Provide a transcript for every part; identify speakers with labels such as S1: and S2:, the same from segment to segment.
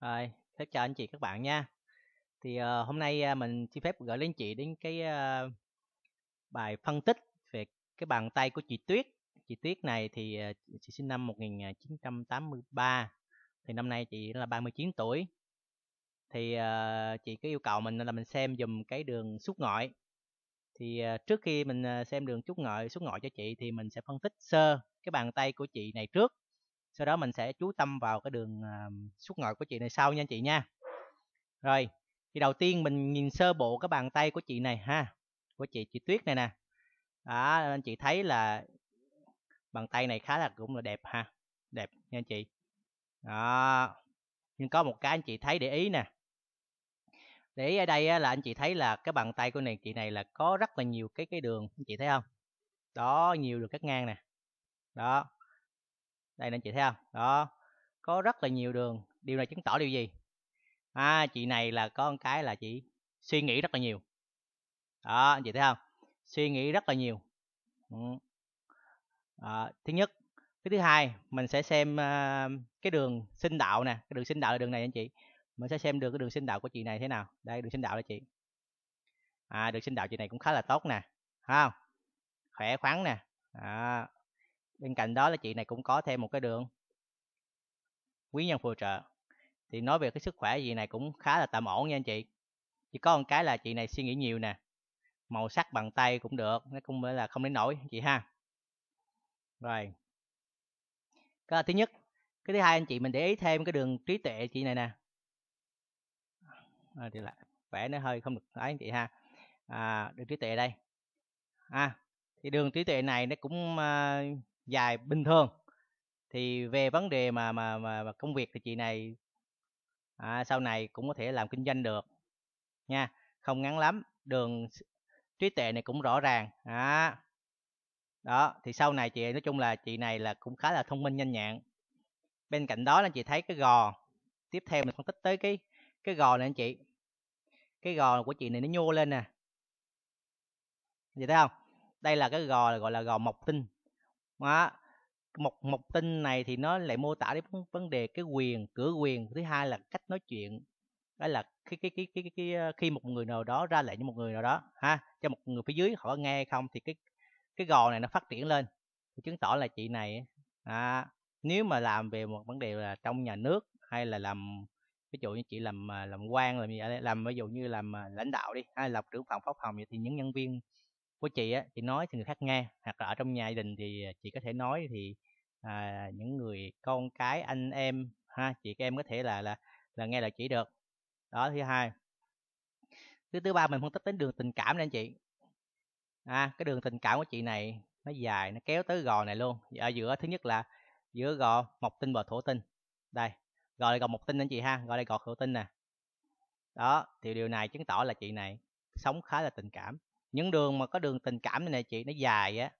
S1: Rồi, phép chào anh chị các bạn nha. Thì uh, hôm nay uh, mình xin phép gửi đến chị đến cái uh, bài phân tích về cái bàn tay của chị Tuyết. Chị Tuyết này thì uh, chị sinh năm 1983. À, thì năm nay chị là 39 tuổi. Thì uh, chị có yêu cầu mình là mình xem dùm cái đường xúc ngọi. Thì uh, trước khi mình xem đường chút ngọi, xúc ngọi cho chị thì mình sẽ phân tích sơ cái bàn tay của chị này trước sau đó mình sẽ chú tâm vào cái đường à, xuất ngọt của chị này sau nha chị nha rồi thì đầu tiên mình nhìn sơ bộ cái bàn tay của chị này ha của chị chị tuyết này nè đó nên chị thấy là bàn tay này khá là cũng là đẹp ha đẹp nha chị đó nhưng có một cái anh chị thấy để ý nè để ý ở đây á, là anh chị thấy là cái bàn tay của này chị này là có rất là nhiều cái cái đường anh chị thấy không đó nhiều đường cắt ngang nè đó đây nên chị thấy không đó có rất là nhiều đường điều này chứng tỏ điều gì à chị này là có một cái là chị suy nghĩ rất là nhiều đó anh chị thấy không suy nghĩ rất là nhiều ừ. à, thứ nhất cái thứ hai mình sẽ xem uh, cái đường sinh đạo nè cái đường sinh đạo là đường này anh chị mình sẽ xem được cái đường sinh đạo của chị này thế nào đây đường sinh đạo là chị à đường sinh đạo chị này cũng khá là tốt nè không khỏe khoắn nè à, bên cạnh đó là chị này cũng có thêm một cái đường quý nhân phù trợ thì nói về cái sức khỏe gì này cũng khá là tạm ổn nha anh chị chỉ có một cái là chị này suy nghĩ nhiều nè màu sắc bằng tay cũng được nó cũng là không đến nổi chị ha rồi cái là thứ nhất cái thứ hai anh chị mình để ý thêm cái đường trí tuệ chị này nè à, thì lại vẽ nó hơi không được đấy anh chị ha à, đường trí tuệ đây à thì đường trí tuệ này nó cũng uh, dài bình thường thì về vấn đề mà mà mà, mà công việc thì chị này à, sau này cũng có thể làm kinh doanh được nha không ngắn lắm đường trí tuệ này cũng rõ ràng à. đó thì sau này chị nói chung là chị này là cũng khá là thông minh nhanh nhẹn bên cạnh đó là chị thấy cái gò tiếp theo mình phân tích tới cái cái gò này anh chị cái gò của chị này nó nhô lên nè chị thấy không đây là cái gò gọi là gò mọc tinh đó một một tin này thì nó lại mô tả đến vấn đề cái quyền cửa quyền thứ hai là cách nói chuyện đó là khi cái cái cái cái ờ, khi một người nào đó ra lệnh cho một người nào đó ha cho một người phía dưới họ nghe không thì cái cái gò này nó phát triển lên thì chứng tỏ là chị này à, nếu mà làm về một vấn đề là trong nhà nước hay là làm ví dụ như chị làm à, làm quan làm gì làm ví dụ như làm à, lãnh đạo đi hay làm trưởng phòng phó phòng vậy thì những nhân viên của chị á chị nói thì người khác nghe hoặc là ở trong nhà gia đình thì à, chị có thể nói thì à, những người con cái anh em ha chị em có thể là là là nghe lời chỉ được đó thứ hai thứ thứ ba mình phân tích đến đường tình cảm nên chị à cái đường tình cảm của chị này nó dài nó kéo tới gò này luôn ở giữa thứ nhất là giữa gò mộc tinh và thổ tinh đây gò này gò mộc tinh anh chị ha gò này gò thổ tinh nè đó thì điều này chứng tỏ là chị này sống khá là tình cảm những đường mà có đường tình cảm này nè chị nó dài á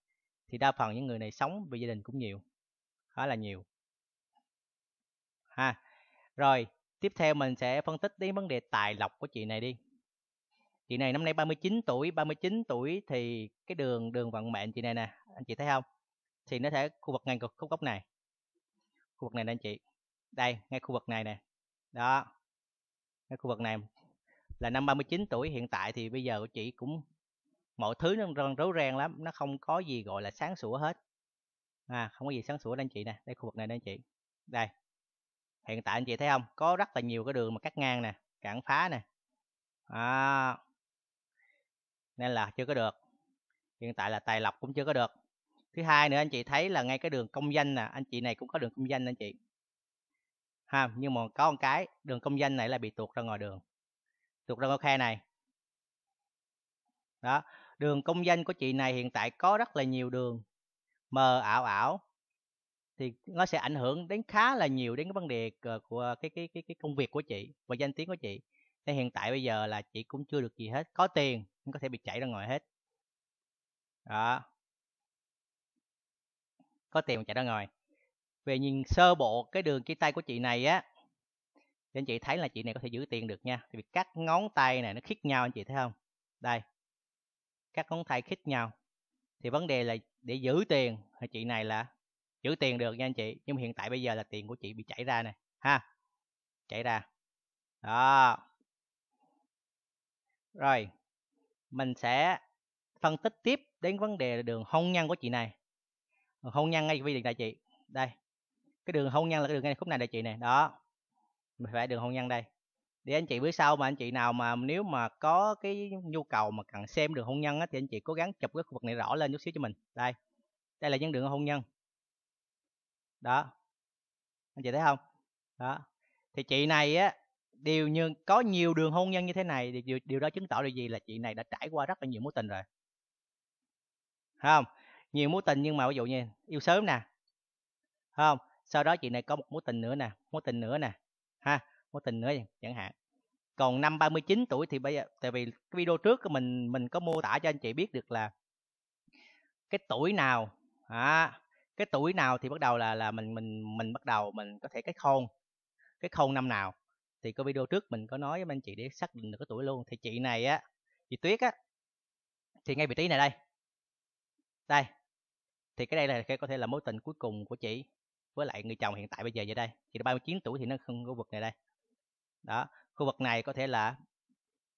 S1: thì đa phần những người này sống vì gia đình cũng nhiều khá là nhiều ha rồi tiếp theo mình sẽ phân tích đến vấn đề tài lộc của chị này đi chị này năm nay 39 tuổi 39 tuổi thì cái đường đường vận mệnh chị này nè anh chị thấy không thì nó sẽ khu vực ngay khu góc này khu vực này nè anh chị đây ngay khu vực này nè đó ngay khu vực này là năm 39 tuổi hiện tại thì bây giờ của chị cũng mọi thứ nó rối ren lắm nó không có gì gọi là sáng sủa hết à không có gì sáng sủa anh chị nè đây khu vực này anh chị đây hiện tại anh chị thấy không có rất là nhiều cái đường mà cắt ngang nè cản phá nè à, nên là chưa có được hiện tại là tài lộc cũng chưa có được thứ hai nữa anh chị thấy là ngay cái đường công danh nè anh chị này cũng có đường công danh anh chị ha nhưng mà có một cái đường công danh này là bị tuột ra ngoài đường tuột ra ngoài khe này đó Đường công danh của chị này hiện tại có rất là nhiều đường mờ ảo ảo thì nó sẽ ảnh hưởng đến khá là nhiều đến cái vấn đề ờ, của cái cái cái cái công việc của chị và danh tiếng của chị. Nên hiện tại bây giờ là chị cũng chưa được gì hết, có tiền nhưng có thể bị chảy ra ngoài hết. Đó. Có tiền chảy ra ngoài. Về nhìn sơ bộ cái đường chia tay của chị này á thì anh chị thấy là chị này có thể giữ tiền được nha. Thì việc cắt ngón tay này nó khít nhau anh chị thấy không? Đây, các ngón tay khít nhau thì vấn đề là để giữ tiền thì chị này là giữ tiền được nha anh chị nhưng hiện tại bây giờ là tiền của chị bị chảy ra nè ha chảy ra đó rồi mình sẽ phân tích tiếp đến vấn đề đường hôn nhân của chị này hôn nhân ngay vì điện đại chị đây cái đường hôn nhân là cái đường ngay khúc này đây chị này đó mình phải đường hôn nhân đây để anh chị bữa sau mà anh chị nào mà nếu mà có cái nhu cầu mà cần xem đường hôn nhân á, thì anh chị cố gắng chụp cái khu vực này rõ lên chút xíu cho mình đây đây là những đường hôn nhân đó anh chị thấy không đó thì chị này á điều như có nhiều đường hôn nhân như thế này thì điều, điều đó chứng tỏ điều gì là chị này đã trải qua rất là nhiều mối tình rồi Thấy không nhiều mối tình nhưng mà ví dụ như yêu sớm nè Thấy không sau đó chị này có một mối tình nữa nè mối tình nữa nè ha mối tình nữa vậy, chẳng hạn còn năm 39 tuổi thì bây giờ tại vì cái video trước của mình mình có mô tả cho anh chị biết được là cái tuổi nào à, cái tuổi nào thì bắt đầu là là mình mình mình bắt đầu mình có thể cái khôn cái khôn năm nào thì có video trước mình có nói với anh chị để xác định được cái tuổi luôn thì chị này á chị tuyết á thì ngay vị trí này đây đây thì cái đây là có thể là mối tình cuối cùng của chị với lại người chồng hiện tại bây giờ vậy đây chị đã 39 tuổi thì nó không có vực này đây đó khu vực này có thể là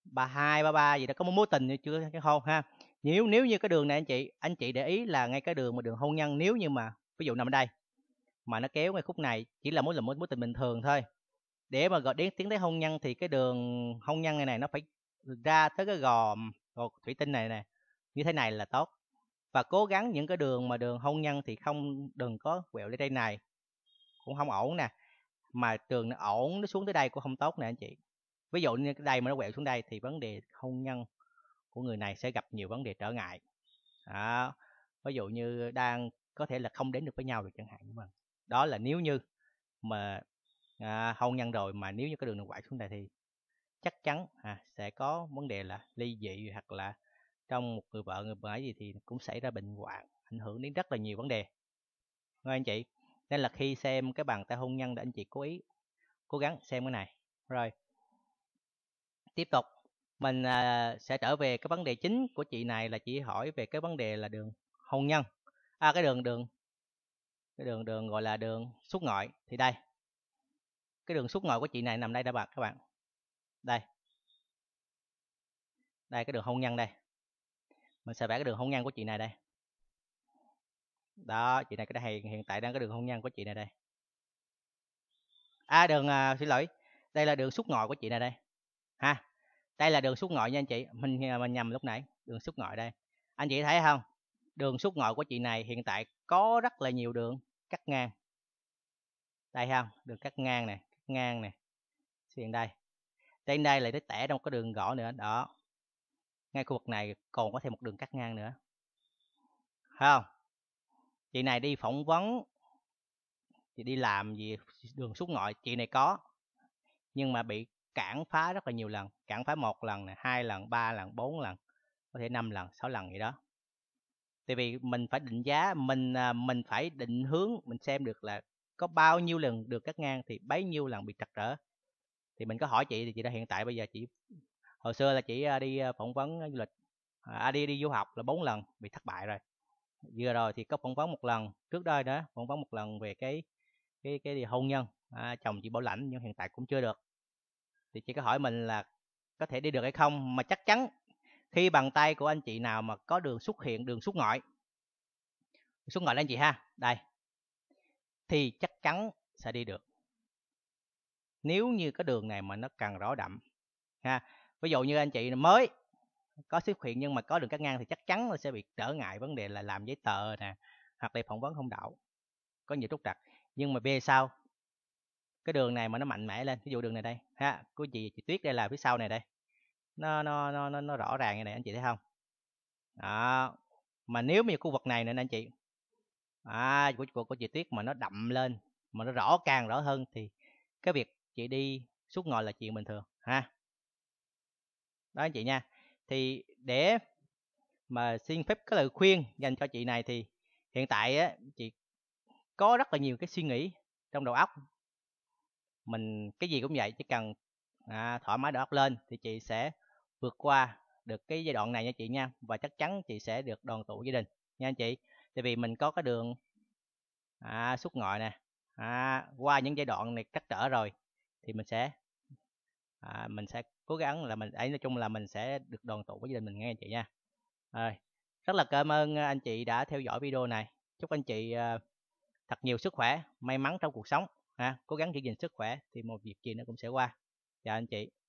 S1: 32, 33 gì đó có một mối tình như chưa cái hôn ha nếu nếu như cái đường này anh chị anh chị để ý là ngay cái đường mà đường hôn nhân nếu như mà ví dụ nằm ở đây mà nó kéo ngay khúc này chỉ là mối là mối mối tình bình thường thôi để mà gọi đến tiếng tới hôn nhân thì cái đường hôn nhân này này nó phải ra tới cái gò thủy tinh này này như thế này là tốt và cố gắng những cái đường mà đường hôn nhân thì không đừng có quẹo lên đây này cũng không ổn nè mà tường nó ổn nó xuống tới đây cũng không tốt nè anh chị ví dụ như cái đây mà nó quẹo xuống đây thì vấn đề hôn nhân của người này sẽ gặp nhiều vấn đề trở ngại à ví dụ như đang có thể là không đến được với nhau được chẳng hạn nhưng mà đó là nếu như mà à, hôn nhân rồi mà nếu như cái đường nó quẹo xuống đây thì chắc chắn à, sẽ có vấn đề là ly dị hoặc là trong một người vợ người bả gì thì cũng xảy ra bệnh hoạn ảnh hưởng đến rất là nhiều vấn đề nghe anh chị nên là khi xem cái bàn tay hôn nhân để anh chị cố ý cố gắng xem cái này rồi tiếp tục mình à, sẽ trở về cái vấn đề chính của chị này là chị hỏi về cái vấn đề là đường hôn nhân à cái đường đường cái đường đường gọi là đường xuất ngoại thì đây cái đường xuất ngoại của chị này nằm đây đã bạn các bạn đây đây cái đường hôn nhân đây mình sẽ vẽ cái đường hôn nhân của chị này đây đó chị này cái này hiện tại đang cái đường hôn nhân của chị này đây à đường à, xin lỗi đây là đường xuất ngòi của chị này đây ha đây là đường xuất ngòi nha anh chị mình à, mình nhầm lúc nãy đường xuất ngòi đây anh chị thấy không đường xuất ngòi của chị này hiện tại có rất là nhiều đường cắt ngang đây không đường cắt ngang này cắt ngang này xuyên đây trên đây lại tới tẻ trong cái đường gõ nữa đó ngay khu vực này còn có thêm một đường cắt ngang nữa thấy không chị này đi phỏng vấn chị đi làm gì đường suốt ngoại chị này có nhưng mà bị cản phá rất là nhiều lần cản phá một lần này hai lần ba lần bốn lần có thể năm lần sáu lần gì đó tại vì mình phải định giá mình à, mình phải định hướng mình xem được là có bao nhiêu lần được cắt ngang thì bấy nhiêu lần bị trật trở thì mình có hỏi chị thì chị đã hiện tại bây giờ chị hồi xưa là chị à, đi à, phỏng vấn du lịch à, đi đi du học là bốn lần bị thất bại rồi vừa rồi thì có phỏng vấn một lần trước đây đó phỏng vấn một lần về cái cái cái gì hôn nhân à, chồng chị bảo lãnh nhưng hiện tại cũng chưa được thì chị có hỏi mình là có thể đi được hay không mà chắc chắn khi bàn tay của anh chị nào mà có đường xuất hiện đường xuất ngoại xuất ngoại lên chị ha đây thì chắc chắn sẽ đi được nếu như cái đường này mà nó càng rõ đậm ha ví dụ như anh chị mới có xếp khuyển nhưng mà có đường cắt ngang thì chắc chắn là sẽ bị trở ngại vấn đề là làm giấy tờ nè hoặc là phỏng vấn không đậu có nhiều trục trặc nhưng mà b sau cái đường này mà nó mạnh mẽ lên ví dụ đường này đây ha của chị chị tuyết đây là phía sau này đây nó nó nó nó, nó rõ ràng như này anh chị thấy không đó mà nếu mà khu vực này nữa anh chị à, của, của của chị tuyết mà nó đậm lên mà nó rõ càng rõ hơn thì cái việc chị đi suốt ngồi là chuyện bình thường ha đó anh chị nha thì để mà xin phép cái lời khuyên dành cho chị này thì hiện tại á, chị có rất là nhiều cái suy nghĩ trong đầu óc mình cái gì cũng vậy chỉ cần à, thoải mái đầu óc lên thì chị sẽ vượt qua được cái giai đoạn này nha chị nha và chắc chắn chị sẽ được đoàn tụ gia đình nha anh chị tại vì mình có cái đường à, xuất ngoại nè à, qua những giai đoạn này cắt trở rồi thì mình sẽ à, mình sẽ cố gắng là mình ấy nói chung là mình sẽ được đoàn tụ với gia đình mình nghe anh chị nha rồi rất là cảm ơn à, anh chị đã theo dõi video này chúc anh chị uh, thật nhiều sức khỏe may mắn trong cuộc sống ha cố gắng giữ gìn sức khỏe thì một việc gì nó cũng sẽ qua chào anh chị